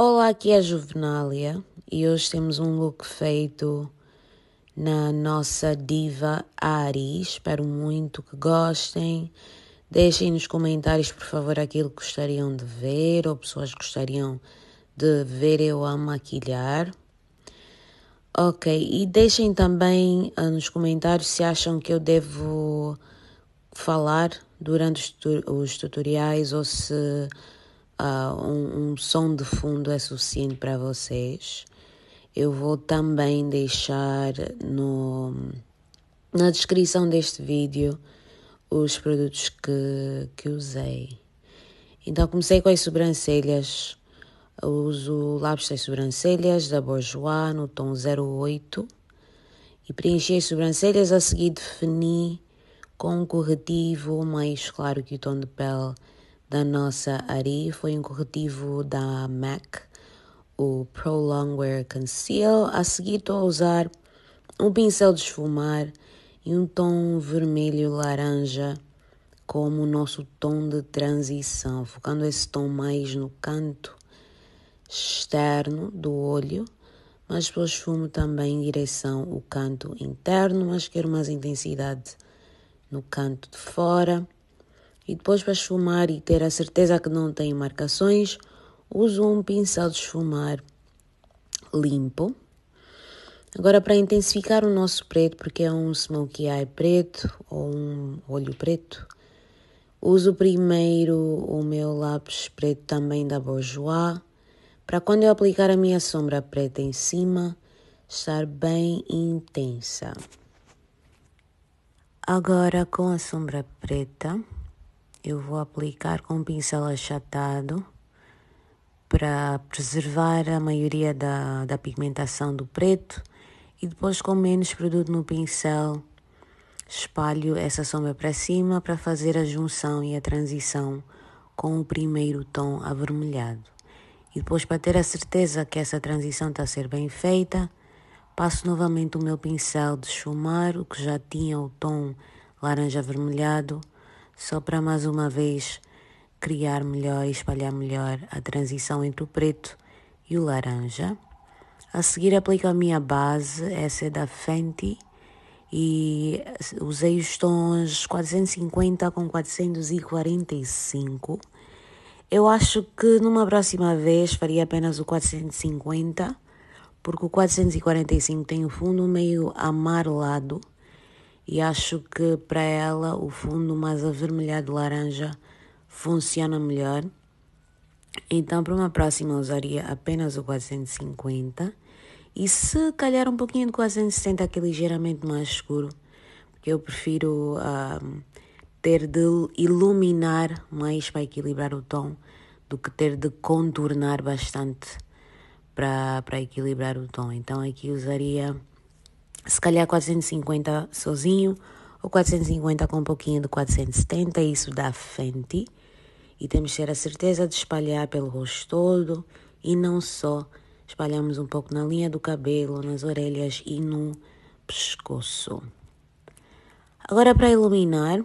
Olá, aqui é a Juvenália e hoje temos um look feito na nossa diva Ari. Espero muito que gostem. Deixem nos comentários, por favor, aquilo que gostariam de ver ou pessoas que gostariam de ver eu a maquilhar. Ok, e deixem também ah, nos comentários se acham que eu devo falar durante os tutoriais ou se uh, um, um som de fundo é suficiente para vocês. Eu vou também deixar no, na descrição deste vídeo os produtos que, que usei. Então comecei com as sobrancelhas. Eu uso lápis das sobrancelhas da Bourjois no tom 08 e preenchi as sobrancelhas. A seguir defini com um corretivo mais claro que o tom de pele da nossa Ari foi um corretivo da MAC, o Pro Longwear Conceal. A seguir estou a usar um pincel de esfumar e um tom vermelho-laranja como o nosso tom de transição, focando esse tom mais no canto externo do olho, mas depois fumo também em direção ao canto interno, mas quero mais intensidade no canto de fora e depois para esfumar e ter a certeza que não tem marcações, uso um pincel de esfumar limpo. Agora para intensificar o nosso preto, porque é um smoky eye preto ou um olho preto, uso primeiro o meu lápis preto também da Bourjois, para quando eu aplicar a minha sombra preta em cima, estar bem intensa. Agora com a sombra preta, eu vou aplicar com um pincel achatado para preservar a maioria da, da pigmentação do preto e depois com menos produto no pincel espalho essa sombra para cima para fazer a junção e a transição com o primeiro tom avermelhado. E depois, para ter a certeza que essa transição está a ser bem feita, passo novamente o meu pincel de esfumar o que já tinha o tom laranja avermelhado só para mais uma vez criar melhor e espalhar melhor a transição entre o preto e o laranja. A seguir aplico a minha base, essa é da Fenty e usei os tons 450 com 445. Eu acho que numa próxima vez faria apenas o 450, porque o 445 tem o um fundo meio amarelado e acho que para ela o fundo mais avermelhado laranja funciona melhor. Então, para uma próxima, usaria apenas o 450 e se calhar um pouquinho de 460, aquele é ligeiramente mais escuro, porque eu prefiro uh, ter de iluminar mais para equilibrar o tom do que ter de contornar bastante para, para equilibrar o tom. Então, aqui usaria se calhar 450 sozinho ou 450 com um pouquinho de 470, isso dá Fenty. E temos que ter a certeza de espalhar pelo rosto todo e não só. Espalhamos um pouco na linha do cabelo, nas orelhas e no pescoço. Agora para iluminar,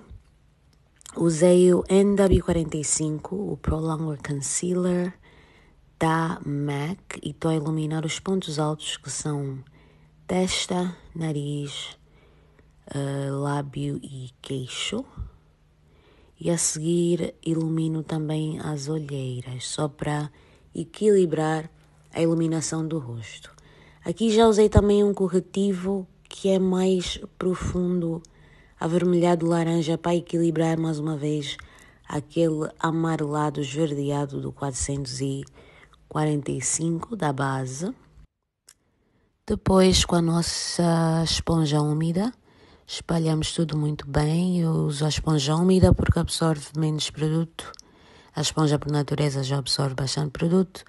usei o NW45, o Pro Longer Concealer da MAC e estou a iluminar os pontos altos que são testa, nariz, uh, lábio e queixo. E a seguir ilumino também as olheiras, só para equilibrar a iluminação do rosto. Aqui já usei também um corretivo que é mais profundo, avermelhado laranja, para equilibrar mais uma vez aquele amarelado esverdeado do 445 da base. Depois, com a nossa esponja úmida, espalhamos tudo muito bem. Eu uso a esponja úmida porque absorve menos produto. A esponja, por natureza, já absorve bastante produto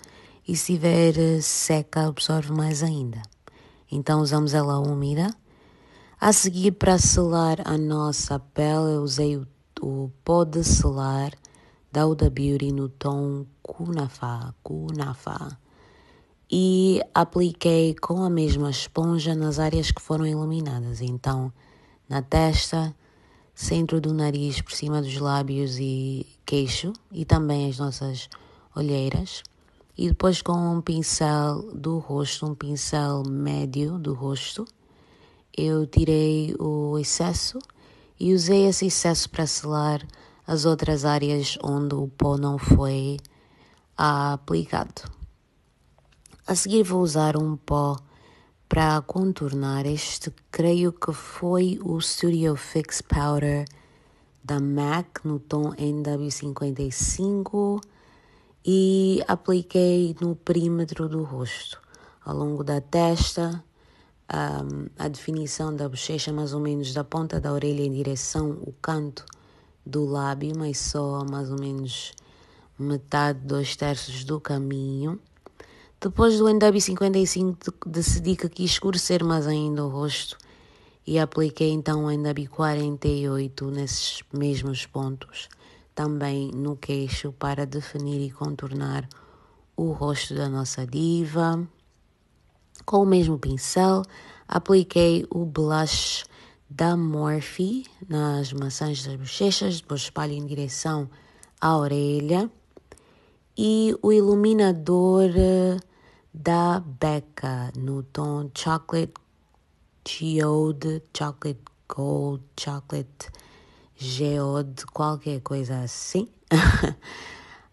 e, se tiver eh, seca, absorve mais ainda. Então, usamos ela úmida. A seguir, para selar a nossa pele, eu usei o, o pó de selar da Uda Beauty no tom Kunafá. Kunafá e apliquei com a mesma esponja nas áreas que foram iluminadas. Então, na testa, centro do nariz, por cima dos lábios e queixo, e também as nossas olheiras. E depois, com um pincel do rosto, um pincel médio do rosto, eu tirei o excesso e usei esse excesso para selar as outras áreas onde o pó não foi aplicado. A seguir vou usar um pó para contornar este, creio que foi o Studio Fix Powder da MAC no tom NW55 e apliquei no perímetro do rosto, ao longo da testa, um, a definição da bochecha mais ou menos da ponta da orelha em direção o canto do lábio, mas só mais ou menos metade, dois terços do caminho. Depois do nw 55, decidi que quis escurecer mais ainda o rosto e apliquei então o nw 48 nesses mesmos pontos, também no queixo, para definir e contornar o rosto da nossa diva. Com o mesmo pincel, apliquei o blush da Morphe nas maçãs das bochechas, depois espalho em direção à orelha e o iluminador eh, da Becca no tom Chocolate Geode, Chocolate Gold, Chocolate Geode, qualquer coisa assim.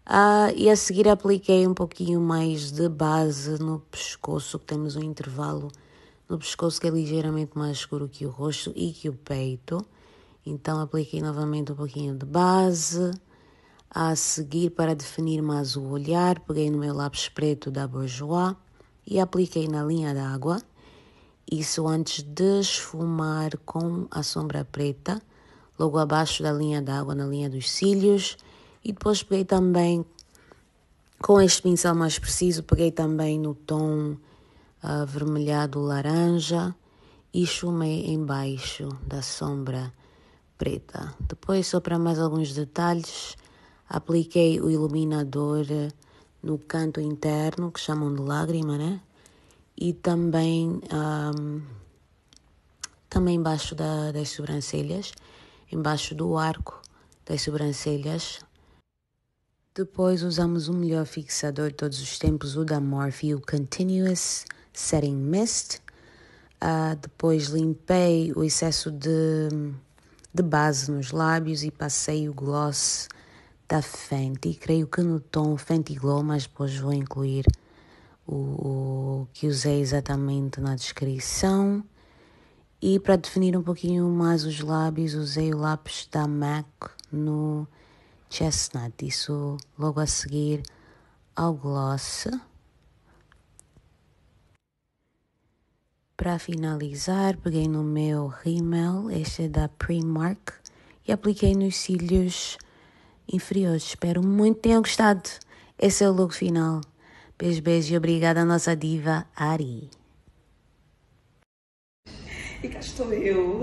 uh, e a seguir apliquei um pouquinho mais de base no pescoço, que temos um intervalo no pescoço que é ligeiramente mais escuro que o rosto e que o peito. Então apliquei novamente um pouquinho de base. A seguir, para definir mais o olhar, peguei no meu lápis preto da Bourjois e apliquei na linha da água. Isso antes de esfumar com a sombra preta, logo abaixo da linha da água, na linha dos cílios. E depois peguei também, com este pincel mais preciso, peguei também no tom avermelhado ah, laranja e esfumei embaixo da sombra preta. Depois, só para mais alguns detalhes, Apliquei o iluminador eh, no canto interno, que chamam de lágrima, né? E também, um, também embaixo da, das sobrancelhas, embaixo do arco das sobrancelhas. Depois usamos o melhor fixador de todos os tempos, o da Morphe, o Continuous Setting Mist. Uh, depois limpei o excesso de, de base nos lábios e passei o gloss da Fenty. Creio que no tom Fenty Glow, mas depois vou incluir o, o que usei exatamente na descrição. E para definir um pouquinho mais os lábios, usei o lápis da MAC no Chestnut. Isso logo a seguir ao gloss. Para finalizar, peguei no meu rímel, este é da Primark, e apliquei nos cílios inferiores. Espero muito que tenham gostado. Esse é o logo final. Beijo, beijo e obrigada à nossa diva Ari. E cá estou eu.